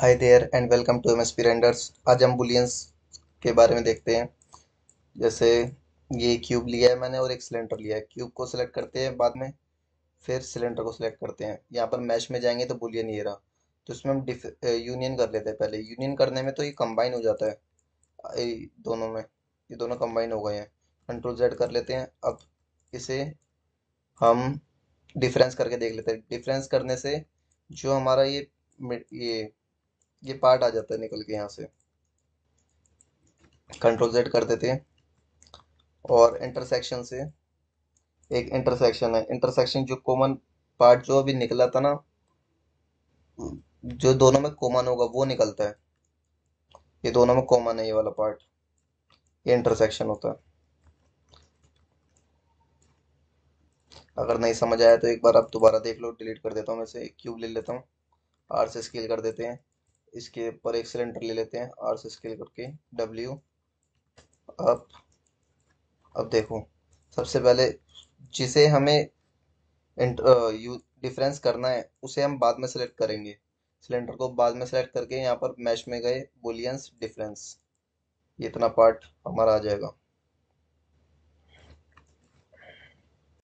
hi there and welcome to M S P renders आज हम bullions के बारे में देखते हैं जैसे ये क्यूब लिया है मैंने और एक सिलेंडर लिया है क्यूब को सिलेक्ट करते हैं बाद में फिर सिलेंडर को सिलेक्ट करते हैं यहाँ पर मैच में जाएंगे तो बुलियन ये रहा तो इसमें हम डिफ यूनियन कर लेते हैं पहले यूनियन करने में तो ये कम्बाइन हो जाता है दोनों में ये दोनों कम्बाइन हो गए हैं कंट्रोल जेड कर लेते हैं अब इसे हम डिफरेंस करके देख लेते हैं डिफरेंस करने से जो हमारा ये ये ये पार्ट आ जाता है निकल के यहाँ से कंट्रोल जेड कर देते हैं और इंटरसेक्शन से एक इंटरसेक्शन है इंटरसेक्शन जो कॉमन पार्ट जो अभी निकला था ना जो दोनों में कॉमन होगा वो निकलता है ये दोनों में कॉमन है ये वाला पार्ट ये इंटरसेक्शन होता है अगर नहीं समझ आया तो एक बार आप दोबारा देख लो डिलीट कर देता हूँ मैं से क्यूब ले लेता हूँ आर से स्केल कर देते हैं इसके ऊपर एक सिलेंडर ले लेते हैं आर से स्केल करके डब्ल्यू अप अब देखो सबसे पहले जिसे हमें डिफरेंस करना है उसे हम बाद में सेलेक्ट करेंगे सिलेंडर को बाद में सेलेक्ट करके यहाँ पर मैच में गए बुलियंस डिफरेंस ये इतना पार्ट हमारा आ जाएगा